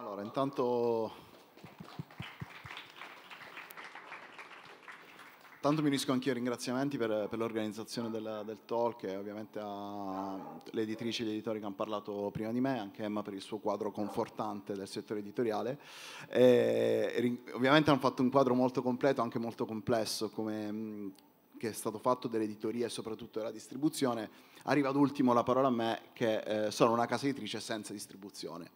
Allora, intanto... Tanto mi unisco anch'io ai ringraziamenti per, per l'organizzazione del, del, talk e ovviamente alle editrici e agli editori che hanno parlato prima di me, anche Emma per il suo quadro confortante del settore editoriale. E, ovviamente hanno fatto un quadro molto completo, anche molto complesso, come, mm, che è stato fatto dell'editoria e soprattutto della distribuzione. Arriva ad ultimo la parola a me che eh, sono una casa editrice senza distribuzione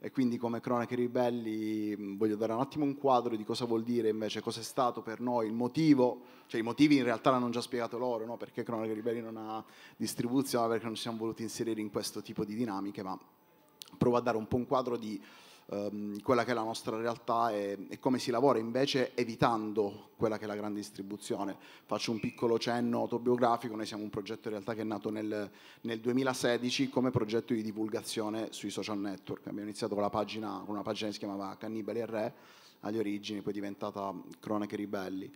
e quindi come Cronache Ribelli mm, voglio dare un attimo un quadro di cosa vuol dire invece, cosa è stato per noi il motivo, cioè i motivi in realtà l'hanno già spiegato loro, no? perché Cronache Ribelli non ha distribuzione, perché non ci siamo voluti inserire in questo tipo di dinamiche, ma provo a dare un po' un quadro di ehm, quella che è la nostra realtà e, e, come si lavora invece evitando quella che è la grande distribuzione. Faccio un piccolo cenno autobiografico, noi siamo un progetto in realtà che è nato nel, nel 2016 come progetto di divulgazione sui social network. Abbiamo iniziato con, pagina, con una pagina che si chiamava Cannibali e Re agli origini, poi è diventata Cronache Ribelli.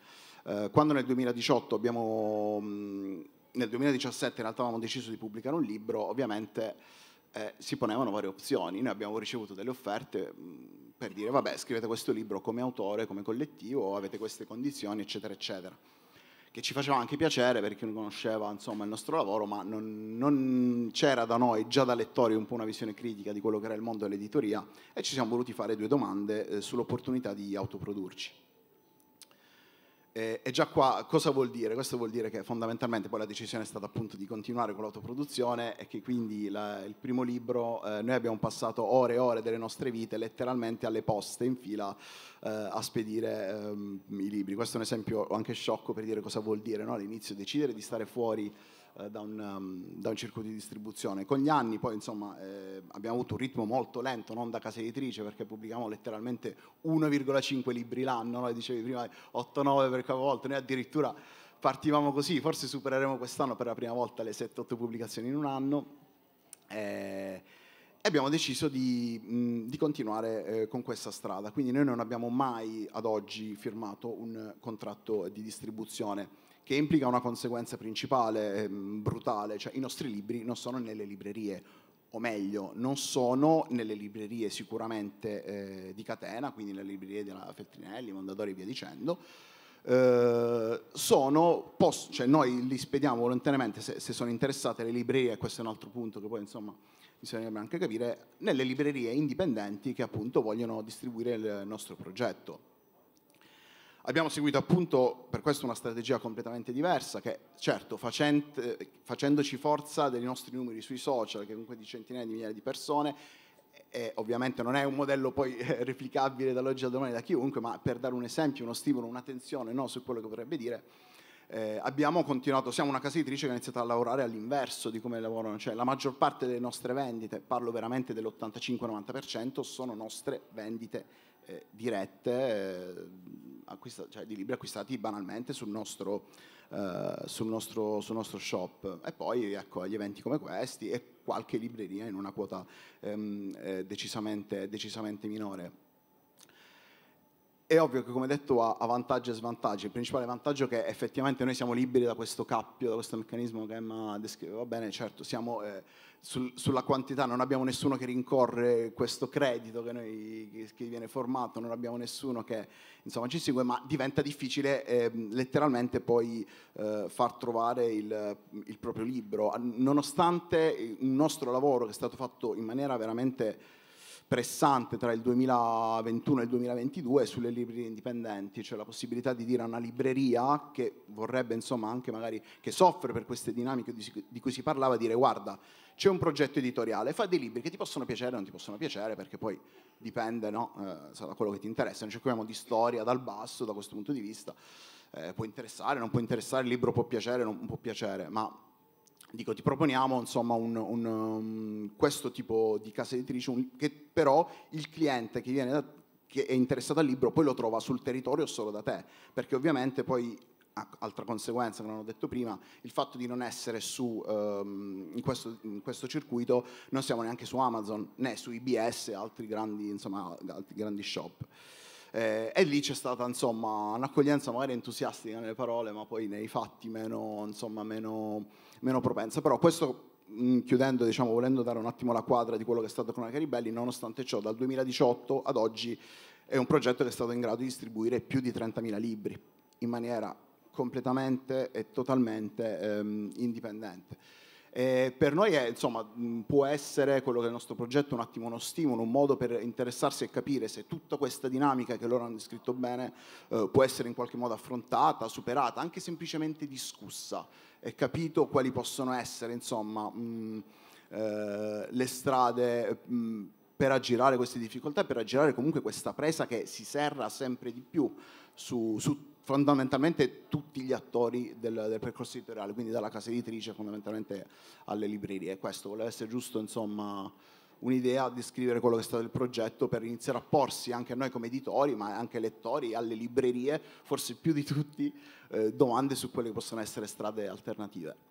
Eh, quando nel 2018 abbiamo... Mm, nel 2017 in realtà avevamo deciso di pubblicare un libro, ovviamente eh, si ponevano varie opzioni. Noi abbiamo ricevuto delle offerte mh, per dire vabbè scrivete questo libro come autore, come collettivo, avete queste condizioni, eccetera, eccetera. Che ci faceva anche piacere perché non conosceva insomma, il nostro lavoro, ma non, non c'era da noi, già da lettori, un po' una visione critica di quello che era il mondo dell'editoria e ci siamo voluti fare due domande eh, sull'opportunità di autoprodurci. E, eh, e già qua cosa vuol dire? Questo vuol dire che fondamentalmente poi la decisione è stata appunto di continuare con l'autoproduzione e che quindi la, il primo libro eh, noi abbiamo passato ore e ore delle nostre vite letteralmente alle poste in fila eh, a spedire ehm, i libri. Questo è un esempio anche sciocco per dire cosa vuol dire no? all'inizio decidere di stare fuori eh, da, un, ehm, da, un, circuito di distribuzione. Con gli anni poi insomma, eh, abbiamo avuto un ritmo molto lento, non da casa editrice, perché pubblichiamo letteralmente 1,5 libri l'anno, no? dicevi prima 8-9 per capovolta, noi addirittura partivamo così, forse supereremo quest'anno per la prima volta le 7-8 pubblicazioni in un anno. Eh, e abbiamo deciso di, di continuare eh, con questa strada. Quindi noi non abbiamo mai ad oggi firmato un contratto di distribuzione che implica una conseguenza principale, ehm, brutale, cioè i nostri libri non sono nelle librerie, o meglio, non sono nelle librerie sicuramente eh, di catena, quindi nelle librerie della Feltrinelli, Mondadori e via dicendo, eh, sono post, cioè noi li spediamo volontariamente se, se, sono interessate le librerie, questo è un altro punto che poi insomma bisognerebbe anche capire, nelle librerie indipendenti che appunto vogliono distribuire il nostro progetto. Abbiamo seguito appunto per questo una strategia completamente diversa che certo facente, facendoci forza dei nostri numeri sui social, che comunque di centinaia di migliaia di persone, e ovviamente non è un modello poi eh, replicabile dall'oggi al domani da chiunque, ma per dare un esempio, uno stimolo, un'attenzione no, su quello che vorrebbe dire, eh, abbiamo continuato, siamo una casa editrice che ha iniziato a lavorare all'inverso di come lavorano, cioè la maggior parte delle nostre vendite, parlo veramente dell'85-90%, sono nostre vendite eh, dirette eh, acquista, cioè di libri acquistati banalmente sul nostro, eh, sul nostro, sul nostro shop e poi ecco, gli eventi come questi e qualche libreria in una quota ehm, eh, decisamente, decisamente minore è ovvio che come detto ha vantaggi e svantaggi, il principale vantaggio è che effettivamente noi siamo liberi da questo cappio, da questo meccanismo che Emma descriveva bene, certo siamo eh, sul, sulla quantità, non abbiamo nessuno che rincorre questo credito che, noi, che, viene formato, non abbiamo nessuno che insomma, ci segue, ma diventa difficile eh, letteralmente poi eh, far trovare il, il proprio libro, nonostante il nostro lavoro che è stato fatto in maniera veramente pressante tra il 2021 e il 2022 sulle librerie indipendenti, cioè la possibilità di dire a una libreria che vorrebbe insomma anche magari che soffre per queste dinamiche di cui si parlava dire guarda c'è un progetto editoriale, fa dei libri che ti possono piacere o non ti possono piacere perché poi dipende no, eh, da quello che ti interessa, noi cerchiamo di storia dal basso da questo punto di vista, eh, può interessare, non può interessare, il libro può piacere, non può piacere, ma dico, ti proponiamo insomma, un, un, um, questo tipo di casa editrice un, che però il cliente che, da, che è interessato al libro poi lo trova sul territorio solo da te, perché ovviamente poi altra conseguenza che non ho detto prima, il fatto di non essere su, um, in, questo, in, questo, circuito, non siamo neanche su Amazon né su IBS e altri grandi, insomma, altri grandi shop eh, e lì c'è stata insomma un'accoglienza magari entusiastica nelle parole, ma poi nei fatti meno, insomma, meno, meno propensa. Però questo mm, chiudendo, diciamo, volendo dare un attimo la quadra di quello che è stato Cronaca Ribelli, nonostante ciò, dal 2018 ad oggi è un progetto che è stato in grado di distribuire più di 30.000 libri in maniera completamente e totalmente ehm, indipendente. Eh, per noi è, insomma, mm, può essere quello che è il nostro progetto un attimo uno stimolo, un modo per interessarsi e capire se tutta questa dinamica che loro hanno descritto bene eh, può essere in qualche modo affrontata, superata, anche semplicemente discussa e capito quali possono essere insomma, mh, mm, eh, le strade. Mh, mm, per aggirare queste difficoltà, per aggirare comunque questa presa che si serra sempre di più su, su fondamentalmente tutti gli attori del, del, percorso editoriale, quindi dalla casa editrice fondamentalmente alle librerie. Questo voleva essere giusto, insomma, un'idea di scrivere quello che è stato il progetto per iniziare a porsi anche noi come editori, ma anche lettori, alle librerie, forse più di tutti, eh, domande su quelle che possono essere strade alternative.